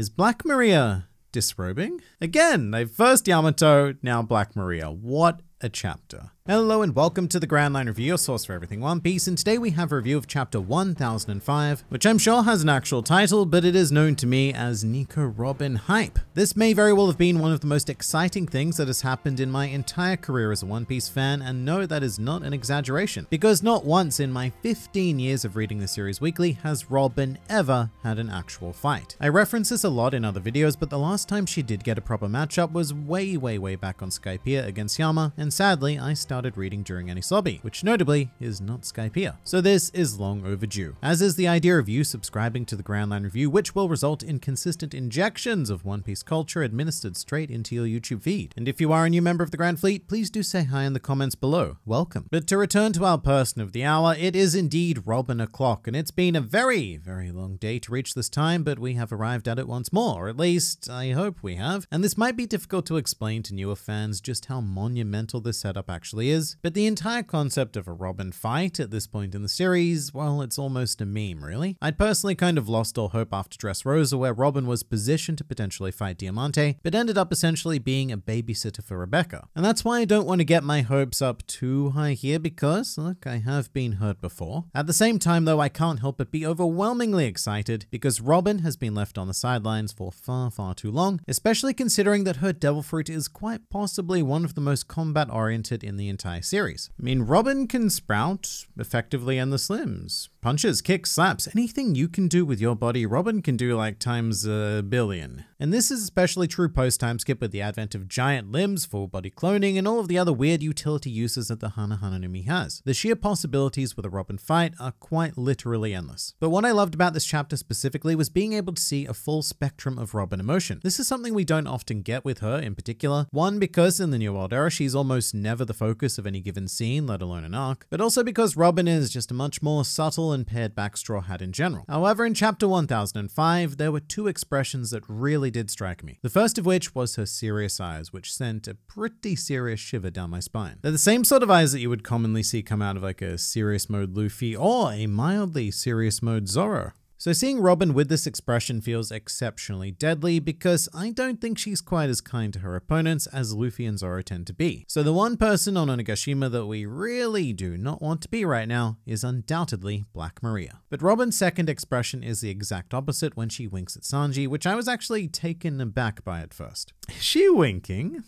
Is Black Maria disrobing? Again, they first Yamato, now Black Maria. What a chapter. Hello and welcome to the Grand Line Review, your source for everything One Piece, and today we have a review of chapter 1005, which I'm sure has an actual title, but it is known to me as Nico Robin Hype. This may very well have been one of the most exciting things that has happened in my entire career as a One Piece fan, and no, that is not an exaggeration, because not once in my 15 years of reading the series weekly has Robin ever had an actual fight. I reference this a lot in other videos, but the last time she did get a proper matchup was way, way, way back on Skypiea against Yama, and sadly, I started started reading during any sobby, which notably is not Skypea. So this is long overdue, as is the idea of you subscribing to the Grandline Review, which will result in consistent injections of One Piece culture administered straight into your YouTube feed. And if you are a new member of the Grand Fleet, please do say hi in the comments below. Welcome. But to return to our person of the hour, it is indeed Robin O'Clock, and it's been a very, very long day to reach this time, but we have arrived at it once more, or at least I hope we have. And this might be difficult to explain to newer fans just how monumental this setup actually actually is, but the entire concept of a Robin fight at this point in the series, well, it's almost a meme, really. I'd personally kind of lost all hope after Dressrosa, where Robin was positioned to potentially fight Diamante, but ended up essentially being a babysitter for Rebecca. And that's why I don't want to get my hopes up too high here, because, look, I have been hurt before. At the same time, though, I can't help but be overwhelmingly excited because Robin has been left on the sidelines for far, far too long, especially considering that her Devil Fruit is quite possibly one of the most combat oriented in the entire series. I mean, Robin can sprout effectively and the slims. Punches, kicks, slaps, anything you can do with your body, Robin can do like times a billion. And this is especially true post time skip with the advent of giant limbs, full body cloning, and all of the other weird utility uses that the Hana Hananumi has. The sheer possibilities with a Robin fight are quite literally endless. But what I loved about this chapter specifically was being able to see a full spectrum of Robin emotion. This is something we don't often get with her in particular. One, because in the New World era, she's almost never the focus of any given scene, let alone an arc, but also because Robin is just a much more subtle and pared back straw hat in general. However, in chapter 1005, there were two expressions that really really did strike me. The first of which was her serious eyes, which sent a pretty serious shiver down my spine. They're the same sort of eyes that you would commonly see come out of like a serious mode Luffy or a mildly serious mode Zoro. So seeing Robin with this expression feels exceptionally deadly because I don't think she's quite as kind to her opponents as Luffy and Zoro tend to be. So the one person on Onigashima that we really do not want to be right now is undoubtedly Black Maria. But Robin's second expression is the exact opposite when she winks at Sanji, which I was actually taken aback by at first. Is she winking?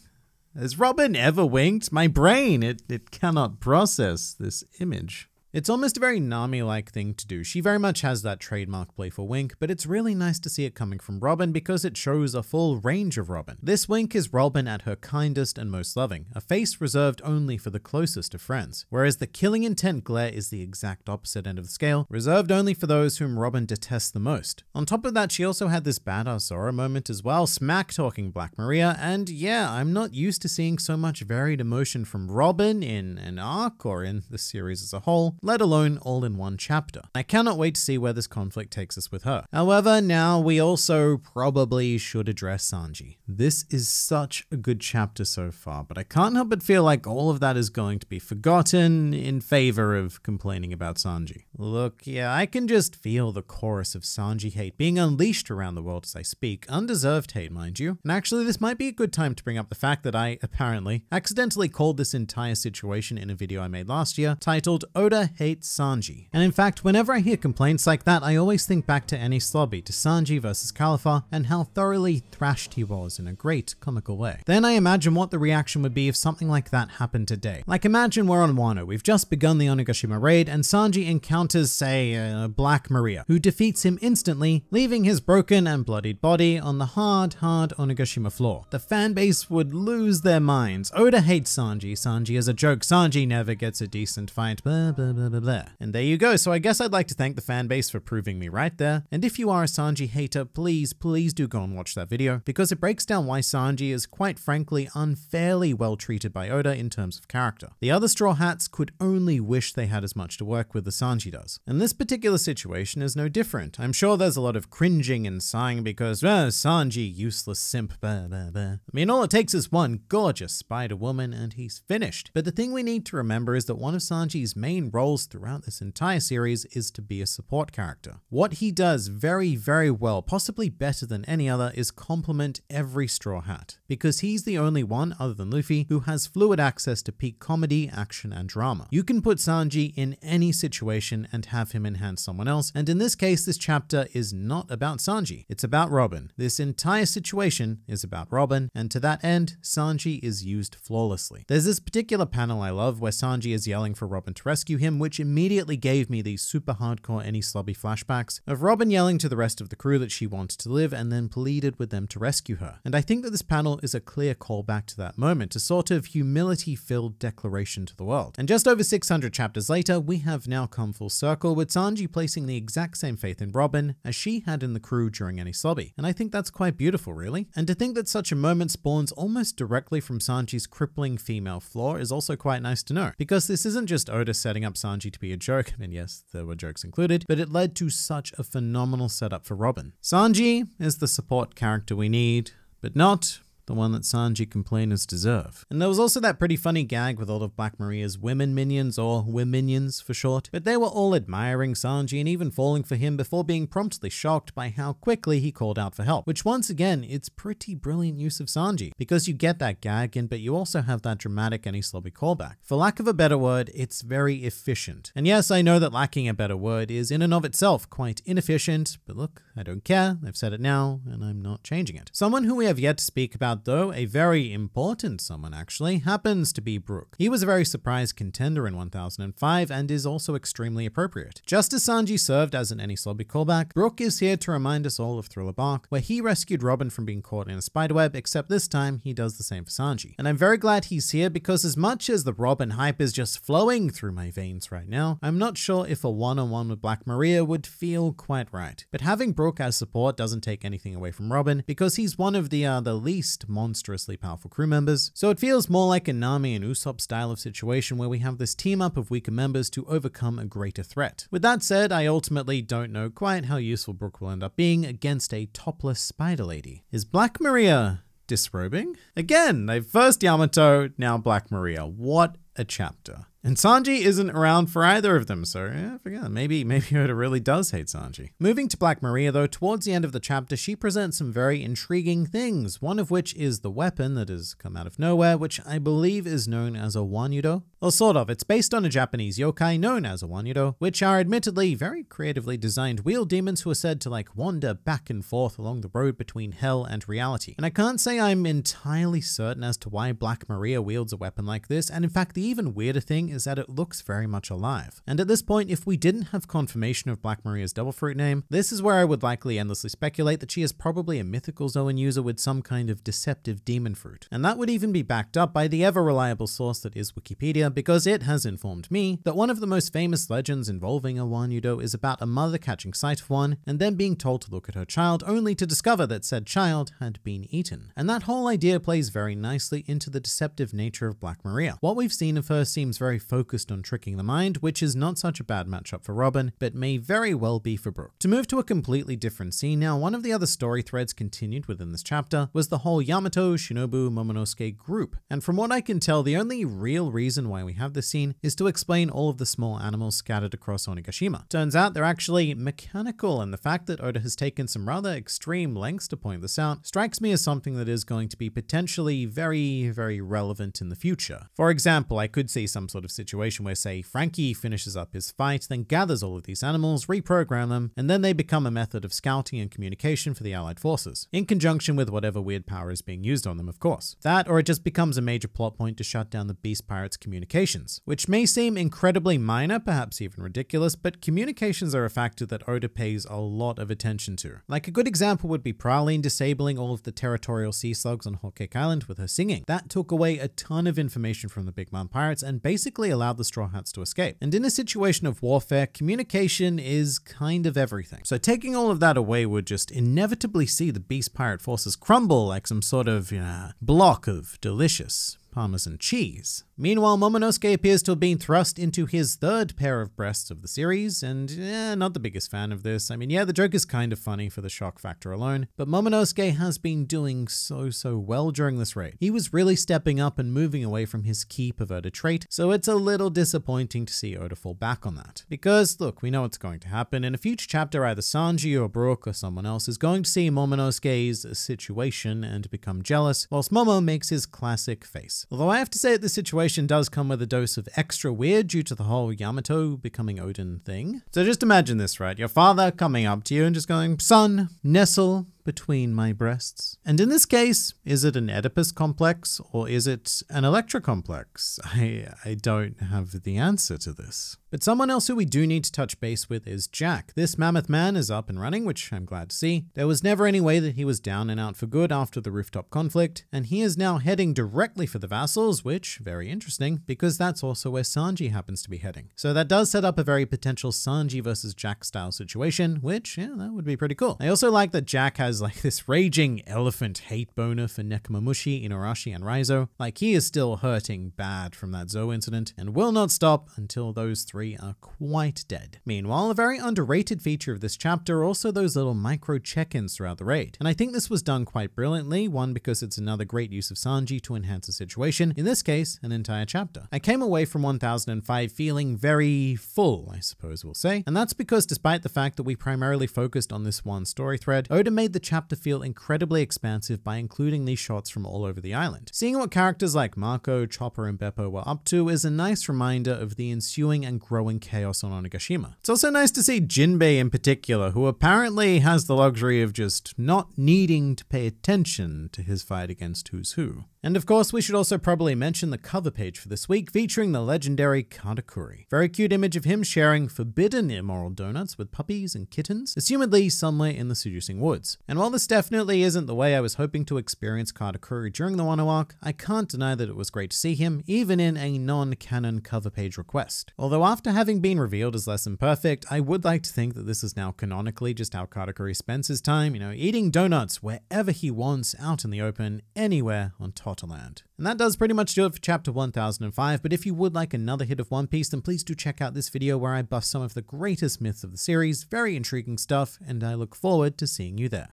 Has Robin ever winked? My brain, it, it cannot process this image. It's almost a very Nami-like thing to do. She very much has that trademark playful wink, but it's really nice to see it coming from Robin because it shows a full range of Robin. This wink is Robin at her kindest and most loving, a face reserved only for the closest of friends, whereas the killing intent glare is the exact opposite end of the scale, reserved only for those whom Robin detests the most. On top of that, she also had this badass Zora moment as well, smack talking Black Maria, and yeah, I'm not used to seeing so much varied emotion from Robin in an arc or in the series as a whole, let alone all in one chapter. I cannot wait to see where this conflict takes us with her. However, now we also probably should address Sanji. This is such a good chapter so far, but I can't help but feel like all of that is going to be forgotten in favor of complaining about Sanji. Look, yeah, I can just feel the chorus of Sanji hate being unleashed around the world as I speak, undeserved hate, mind you. And actually, this might be a good time to bring up the fact that I, apparently, accidentally called this entire situation in a video I made last year titled Oda hates Sanji. And in fact, whenever I hear complaints like that, I always think back to any slobby, to Sanji versus Calipha, and how thoroughly thrashed he was in a great comical way. Then I imagine what the reaction would be if something like that happened today. Like imagine we're on Wano, we've just begun the Onigashima raid, and Sanji encounters, say, a Black Maria, who defeats him instantly, leaving his broken and bloodied body on the hard, hard Onigashima floor. The fanbase would lose their minds. Oda hates Sanji, Sanji is a joke, Sanji never gets a decent fight, blah, blah, blah blah, blah, blah. And there you go. So I guess I'd like to thank the fan base for proving me right there. And if you are a Sanji hater, please, please do go and watch that video because it breaks down why Sanji is quite frankly unfairly well treated by Oda in terms of character. The other Straw Hats could only wish they had as much to work with as Sanji does. And this particular situation is no different. I'm sure there's a lot of cringing and sighing because, oh, Sanji, useless simp, blah, blah, blah. I mean, all it takes is one gorgeous spider woman and he's finished. But the thing we need to remember is that one of Sanji's main roles roles throughout this entire series is to be a support character. What he does very, very well, possibly better than any other, is complement every Straw Hat, because he's the only one other than Luffy who has fluid access to peak comedy, action, and drama. You can put Sanji in any situation and have him enhance someone else, and in this case, this chapter is not about Sanji, it's about Robin. This entire situation is about Robin, and to that end, Sanji is used flawlessly. There's this particular panel I love where Sanji is yelling for Robin to rescue him which immediately gave me these super hardcore any slobby flashbacks of Robin yelling to the rest of the crew that she wanted to live and then pleaded with them to rescue her. And I think that this panel is a clear callback to that moment, a sort of humility filled declaration to the world. And just over 600 chapters later, we have now come full circle with Sanji placing the exact same faith in Robin as she had in the crew during any slobby. And I think that's quite beautiful, really. And to think that such a moment spawns almost directly from Sanji's crippling female flaw is also quite nice to know, because this isn't just Oda setting up Sanji Sanji to be a joke, and yes, there were jokes included, but it led to such a phenomenal setup for Robin. Sanji is the support character we need, but not the one that Sanji complainers deserve. And there was also that pretty funny gag with all of Black Maria's women minions, or women minions for short, but they were all admiring Sanji and even falling for him before being promptly shocked by how quickly he called out for help, which once again, it's pretty brilliant use of Sanji, because you get that gag in, but you also have that dramatic any sloppy callback. For lack of a better word, it's very efficient. And yes, I know that lacking a better word is in and of itself quite inefficient, but look, I don't care, I've said it now, and I'm not changing it. Someone who we have yet to speak about though, a very important someone actually, happens to be Brook. He was a very surprised contender in 1005 and is also extremely appropriate. Just as Sanji served as an any sloppy callback, Brook is here to remind us all of Thriller Bark, where he rescued Robin from being caught in a spiderweb, except this time he does the same for Sanji. And I'm very glad he's here because as much as the Robin hype is just flowing through my veins right now, I'm not sure if a one-on-one -on -one with Black Maria would feel quite right. But having Brook Brook as support doesn't take anything away from Robin because he's one of the, uh, the least monstrously powerful crew members. So it feels more like a Nami and Usopp style of situation where we have this team up of weaker members to overcome a greater threat. With that said, I ultimately don't know quite how useful Brook will end up being against a topless spider lady. Is Black Maria disrobing? Again, they first Yamato, now Black Maria. What a chapter. And Sanji isn't around for either of them, so yeah, forget. Maybe maybe Oda really does hate Sanji. Moving to Black Maria though, towards the end of the chapter, she presents some very intriguing things, one of which is the weapon that has come out of nowhere, which I believe is known as a Wanyudo. Well, sort of. It's based on a Japanese yokai known as a Wanyudo, which are admittedly very creatively designed wheel demons who are said to like wander back and forth along the road between hell and reality. And I can't say I'm entirely certain as to why Black Maria wields a weapon like this, and in fact the even weirder thing is that it looks very much alive. And at this point, if we didn't have confirmation of Black Maria's double fruit name, this is where I would likely endlessly speculate that she is probably a mythical Zoan user with some kind of deceptive demon fruit. And that would even be backed up by the ever reliable source that is Wikipedia, because it has informed me that one of the most famous legends involving a Wanyudo is about a mother catching sight of one and then being told to look at her child only to discover that said child had been eaten. And that whole idea plays very nicely into the deceptive nature of Black Maria. What we've seen of her seems very focused on tricking the mind, which is not such a bad matchup for Robin, but may very well be for Brooke. To move to a completely different scene now, one of the other story threads continued within this chapter was the whole Yamato, Shinobu, Momonosuke group. And from what I can tell, the only real reason why we have this scene is to explain all of the small animals scattered across Onigashima. Turns out they're actually mechanical and the fact that Oda has taken some rather extreme lengths to point this out strikes me as something that is going to be potentially very, very relevant in the future. For example, I could see some sort of situation where, say, Frankie finishes up his fight, then gathers all of these animals, reprogram them, and then they become a method of scouting and communication for the Allied forces, in conjunction with whatever weird power is being used on them, of course. That, or it just becomes a major plot point to shut down the Beast Pirates' communications, which may seem incredibly minor, perhaps even ridiculous, but communications are a factor that Oda pays a lot of attention to. Like a good example would be Praline disabling all of the territorial sea slugs on Hotcake Island with her singing. That took away a ton of information from the Big Mom Pirates and basically quickly allowed the Straw Hats to escape. And in a situation of warfare, communication is kind of everything. So taking all of that away would just inevitably see the Beast Pirate forces crumble like some sort of you uh, know, block of delicious Parmesan cheese. Meanwhile, Momonosuke appears to have been thrust into his third pair of breasts of the series, and eh, not the biggest fan of this. I mean, yeah, the joke is kind of funny for the shock factor alone, but Momonosuke has been doing so, so well during this raid. He was really stepping up and moving away from his key perverted trait, so it's a little disappointing to see Oda fall back on that. Because, look, we know what's going to happen. In a future chapter, either Sanji or Brook or someone else is going to see Momonosuke's situation and become jealous, whilst Momo makes his classic face. Although I have to say that this situation does come with a dose of extra weird due to the whole Yamato becoming Odin thing. So just imagine this, right? Your father coming up to you and just going, son, nestle between my breasts. And in this case, is it an Oedipus complex or is it an Electra complex? I, I don't have the answer to this. But someone else who we do need to touch base with is Jack. This mammoth man is up and running, which I'm glad to see. There was never any way that he was down and out for good after the rooftop conflict, and he is now heading directly for the vassals, which, very interesting, because that's also where Sanji happens to be heading. So that does set up a very potential Sanji versus Jack style situation, which, yeah, that would be pretty cool. I also like that Jack has has like this raging elephant hate boner for Nekomamushi, Inuarashi, and Raizo. Like he is still hurting bad from that Zo incident and will not stop until those three are quite dead. Meanwhile, a very underrated feature of this chapter are also those little micro check-ins throughout the raid. And I think this was done quite brilliantly, one because it's another great use of Sanji to enhance the situation, in this case, an entire chapter. I came away from 1005 feeling very full, I suppose we'll say. And that's because despite the fact that we primarily focused on this one story thread, Oda made the chapter feel incredibly expansive by including these shots from all over the island. Seeing what characters like Marco, Chopper, and Beppo were up to is a nice reminder of the ensuing and growing chaos on Onigashima. It's also nice to see Jinbei in particular, who apparently has the luxury of just not needing to pay attention to his fight against Who's Who. And of course, we should also probably mention the cover page for this week featuring the legendary Katakuri. Very cute image of him sharing forbidden immoral donuts with puppies and kittens, assumedly somewhere in the seducing woods. And while this definitely isn't the way I was hoping to experience Katakuri during the Wano arc, I can't deny that it was great to see him, even in a non-canon cover page request. Although after having been revealed as less than perfect, I would like to think that this is now canonically just how Katakuri spends his time, you know, eating donuts wherever he wants, out in the open, anywhere on top Potterland. And that does pretty much do it for chapter 1005, but if you would like another hit of One Piece, then please do check out this video where I buff some of the greatest myths of the series, very intriguing stuff, and I look forward to seeing you there.